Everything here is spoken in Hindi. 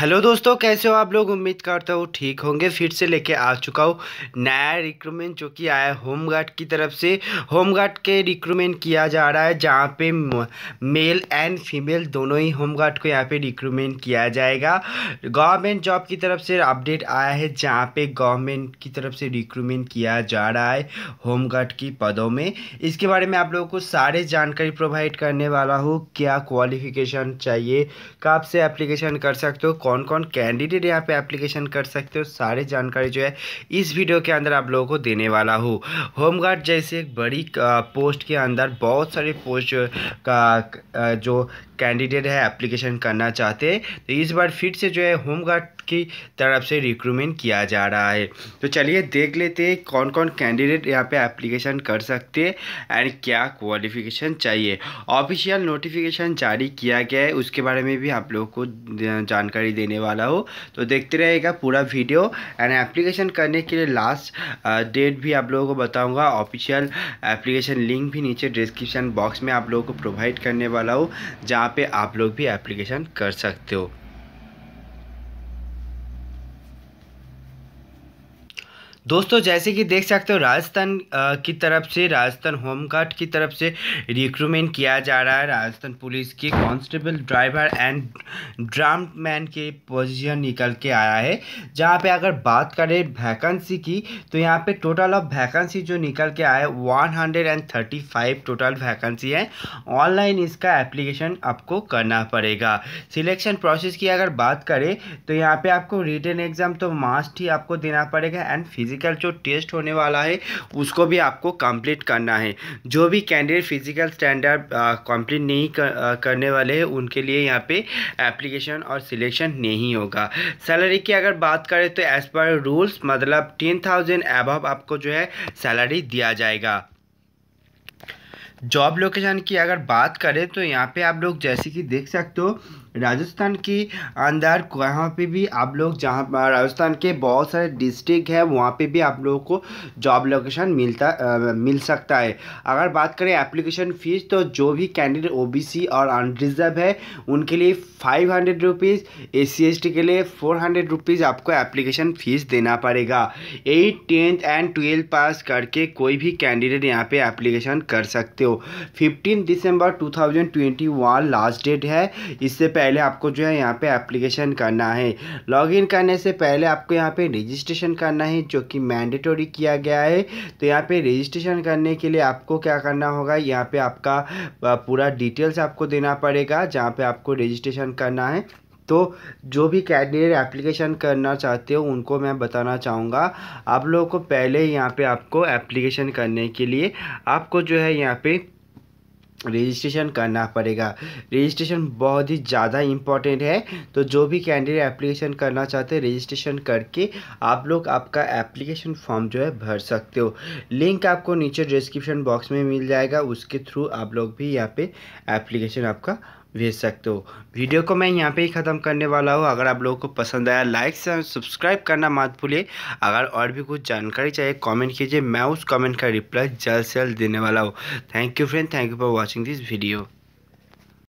हेलो दोस्तों कैसे हो आप लोग उम्मीद करता हूँ ठीक होंगे फिर से लेके आ चुका हूँ नया रिक्रूटमेंट जो कि आया होम गार्ड की तरफ से होम गार्ड के रिक्रूटमेंट किया जा रहा है जहाँ पे मेल एंड फीमेल दोनों ही होम गार्ड को यहाँ पे रिक्रूटमेंट किया जाएगा गवर्नमेंट जॉब की तरफ से अपडेट आया है जहाँ पर गवर्नमेंट की तरफ से रिक्रूटमेंट किया जा रहा है होम गार्ड की पदों में इसके बारे में आप लोगों को सारे जानकारी प्रोवाइड करने वाला हूँ क्या क्वालिफिकेशन चाहिए कब से एप्लीकेशन कर सकते हो कौन कौन कैंडिडेट यहाँ पे एप्लीकेशन कर सकते हो सारी जानकारी जो है इस वीडियो के अंदर आप लोगों को देने वाला हूँ होमगार्ड जैसे एक बड़ी पोस्ट के अंदर बहुत सारी पोस्ट का जो कैंडिडेट है एप्लीकेशन करना चाहते हैं तो इस बार फिर से जो है होम गार्ड की तरफ से रिक्रूटमेंट किया जा रहा है तो चलिए देख लेते हैं कौन कौन कैंडिडेट यहाँ पे एप्लीकेशन कर सकते हैं एंड क्या क्वालिफिकेशन चाहिए ऑफिशियल नोटिफिकेशन जारी किया गया है उसके बारे में भी आप लोगों को जानकारी देने वाला हो तो देखते रहेगा पूरा वीडियो एंड एप्लीकेशन करने के लिए लास्ट डेट भी आप लोगों को बताऊँगा ऑफिशियल एप्लीकेशन लिंक भी नीचे डिस्क्रिप्शन बॉक्स में आप लोगों को प्रोवाइड करने वाला हो जहाँ पे आप लोग भी एप्लीकेशन कर सकते हो दोस्तों जैसे कि देख सकते हो राजस्थान की तरफ से राजस्थान होम गार्ड की तरफ से रिक्रूटमेंट किया जा रहा है राजस्थान पुलिस के constable driver and drum man के पोजीशन निकल के आया है जहां पे अगर बात करें वैकेंसी की तो यहां पे टोटल ऑफ वैकेंसी जो निकल के आया है फाइव टोटल वैकेंसी है ऑनलाइन इसका एप्लीकेशन आपको करना पड़ेगा सिलेक्शन प्रोसेस की अगर बात करें तो यहाँ पर आपको रिटर्न एग्ज़ाम तो मास्ट ही आपको देना पड़ेगा एंड फिजिक्स फिज़िकल जो टेस्ट होने वाला है उसको भी आपको कंप्लीट करना है जो भी कैंडिडेट फिज़िकल स्टैंडर्ड कंप्लीट नहीं कर, आ, करने वाले हैं उनके लिए यहाँ पे एप्लीकेशन और सिलेक्शन नहीं होगा सैलरी की अगर बात करें तो एज़ पर रूल्स मतलब टेन थाउजेंड एबव आपको जो है सैलरी दिया जाएगा जॉब लोकेशन की अगर बात करें तो यहाँ पे आप लोग जैसे कि देख सकते हो राजस्थान की अंदर वहाँ पे भी आप लोग जहाँ राजस्थान के बहुत सारे डिस्ट्रिक्ट हैं वहाँ पे भी आप लोगों को जॉब लोकेशन मिलता आ, मिल सकता है अगर बात करें एप्लीकेशन फ़ीस तो जो भी कैंडिडेट ओबीसी और अनरिजर्व है उनके लिए five hundred rupees S C के लिए फोर हंड्रेड रुपीज़ आपको एप्लीकेशन फ़ीस देना पड़ेगा eight tenth and twelfth pass करके कोई भी कैंडिडेट यहाँ पर एप्लीकेशन कर सकते हो फिफ्टीन दिसंबर टू लास्ट डेट है इससे पहले आपको जो है यहाँ पे एप्लीकेशन करना है लॉगिन करने से पहले आपको यहाँ पे रजिस्ट्रेशन करना है जो कि मैंडेटोरी किया गया है तो यहाँ पे रजिस्ट्रेशन करने के लिए आपको क्या करना होगा यहाँ पे आपका पूरा डिटेल्स आपको देना पड़ेगा जहाँ पे आपको रजिस्ट्रेशन करना है तो जो भी कैंडिडेट एप्लीकेशन करना चाहते हो उनको मैं बताना चाहूँगा आप लोगों को पहले यहाँ पे आपको एप्लीकेशन करने के लिए आपको जो है यहाँ पे रजिस्ट्रेशन करना पड़ेगा रजिस्ट्रेशन बहुत ही ज़्यादा इम्पॉर्टेंट है तो जो भी कैंडिडेट एप्लीकेशन करना चाहते हैं रजिस्ट्रेशन करके आप लोग आपका एप्लीकेशन फॉर्म जो है भर सकते हो लिंक आपको नीचे डिस्क्रिप्शन बॉक्स में मिल जाएगा उसके थ्रू आप लोग भी यहाँ पे एप्लीकेशन आपका भेज सकते हो वीडियो को मैं यहाँ पे ही ख़त्म करने वाला हूँ अगर आप लोगों को पसंद आया लाइक से सब्सक्राइब करना मत भूलिए अगर और भी कुछ जानकारी चाहिए कमेंट कीजिए मैं उस कमेंट का रिप्लाई जल्द से जल्द देने वाला हूँ thank you friend thank you for watching this video